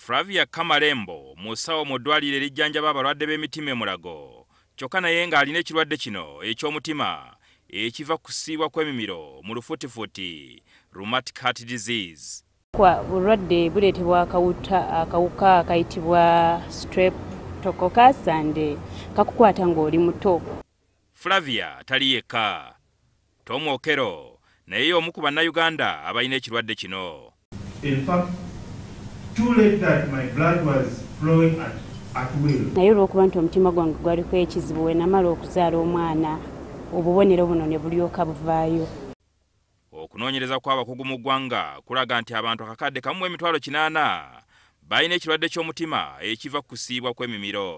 flavia kamalembo musawo mu ddwaliro erijjanjaba abalwadde b'emitima emulago kyokka naye ng'alina ekirwadde kino eky'omutima ekiva kusiibwa kw'emimiro mu lufutifuti rumatic heart disease bulwadde buleetebwa akawuka akayitibwa strep tokocas and kakukwata ng'oli muto flavia tali yekka tomwokero naye omu ku bannayuganda abalina ekirwadde kino In fact, naye olw'okuba nti omutima gwange gwaliko ekizibu we namala okuzaala omwana obubonero buno ne bulyoka buvaayo okunoonyereza kw'abakugu mu ggwanga kulaga nti abantu akakadde kamu emitwalo kinaana balina ekirwadde ky'omutima ekiva ku kusiibwa kw'emimiro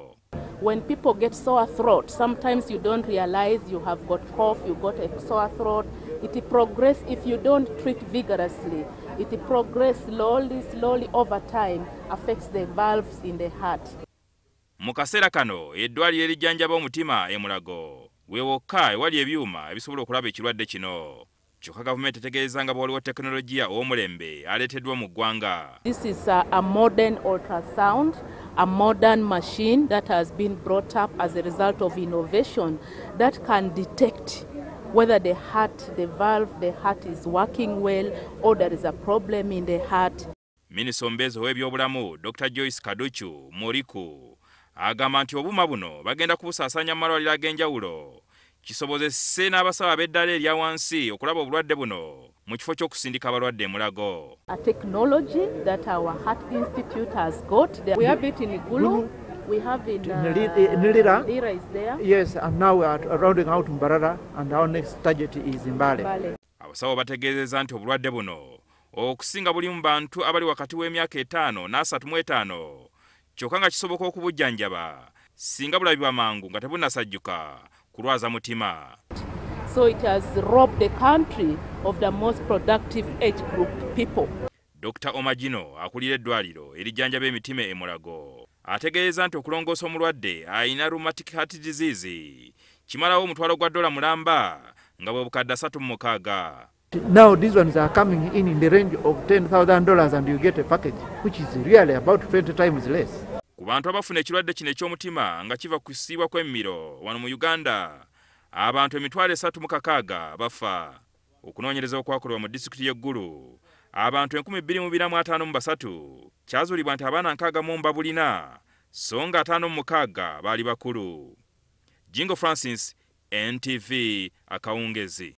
when people get sore throat sometimes you don't realize you have got cough you got a sore throat it progress if you don't treat vigorously It progresses slowly, slowly over time, affects the valves in the heart. mu kaseera kano eddwaliro erijjanjaba umutima emulago weewokka wali ebyuma ebisobola okulaba ekirwadde kino kyokka gavumenti etegeeza nga bwaliwo teknolojia omulembe aleeteddwa mu ggwanga this is a, a modern ultrasound a modern machine that has been brought up as a result of innovation that can detect whether the heart, the valve, the heart is working well or there is a problem in the heart. Minisita omubeezi ow'ebyobulamu Dr. Joyce Kaduchu Moriku agamba nti obuuma buno bagenda kubusaasaanya mu malwaliro ag'enjawulo kisobozese n'abasawo ab'eddala erya wansi okulaba obulwadde buno mu kifo ky'okusindika abalwadde emulago A technology that our heart institute has got. We have it in Igulu. Mm -hmm. we have in uh, Nilira. Nilira is there. Yes, and now we are rounding out Mbarara, and our next target is Mbale. abasawo bategeezezza nti obulwadde buno okusinga buli mu bantu abali wakati w'emyaka etaano n'asatu mu etaano kyokka nga kisoboka okubujjanjaba singa bulabibwa mangu nga tebunasajjuka kulwaza mutima dr omagino akulira eddwaliro erijjanjaba emitima emulago ategeeza nti okulongoosa omulwadde ayina rheumatic heart disease kimalawo omutwalo gwa dola mulamba nga bwe bukadde 3 mu mukaaga Now these ones are coming in in the range of $10,000 and you get a package which is really about 20 times less. Ku bantu abafuna ekirwadde kino eky'omutima nga kiva ku kisiibwa kw'emmiro wano mu Uganda abantu emitwalo esatu mu kakaaga bafa okunoonyereza okwakolebwa mu disitulikiti y'eggulu abantu 2253 kyazuulibwa nti abaana nkaaga mu mba bulina so nga 56 baali bakulu jingo francis ntv akawungezi